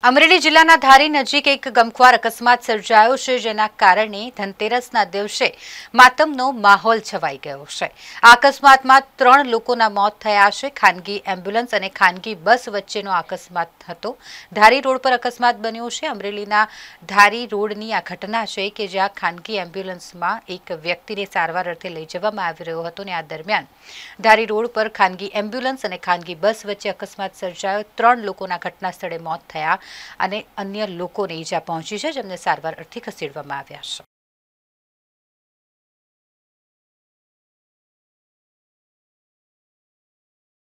અમરેલી જિલ્લાના ધારી નજીક એક ગમખ્વાર અકસ્માત સર્જાયો છે જેના કારણે ધનતેરસના દિવસે માતમનો માહોલ છવાઈ ગયો છે આ અકસ્માતમાં ત્રણ લોકોના મોત થયા છે ખાનગી એમ્બ્યુલન્સ અને ખાનગી બસ વચ્ચેનો અકસ્માત હતો ધારી રોડ પર અકસ્માત બન્યો છે અમરેલીના ધારી રોડની આ ઘટના છે કે જ્યાં ખાનગી એમ્બ્યુલન્સમાં એક વ્યક્તિને સારવાર અર્થે લઈ જવામાં આવી રહ્યો હતો અને આ દરમિયાન ધારી રોડ પર ખાનગી એમ્બ્યુલન્સ અને ખાનગી બસ વચ્ચે અકસ્માત સર્જાયો ત્રણ લોકોના ઘટના સ્થળે મોત થયા અને અન્ય લોકોને ઈજા પહોંચી છે જેમને સારવાર અર્થે ખસેડવામાં આવ્યા છે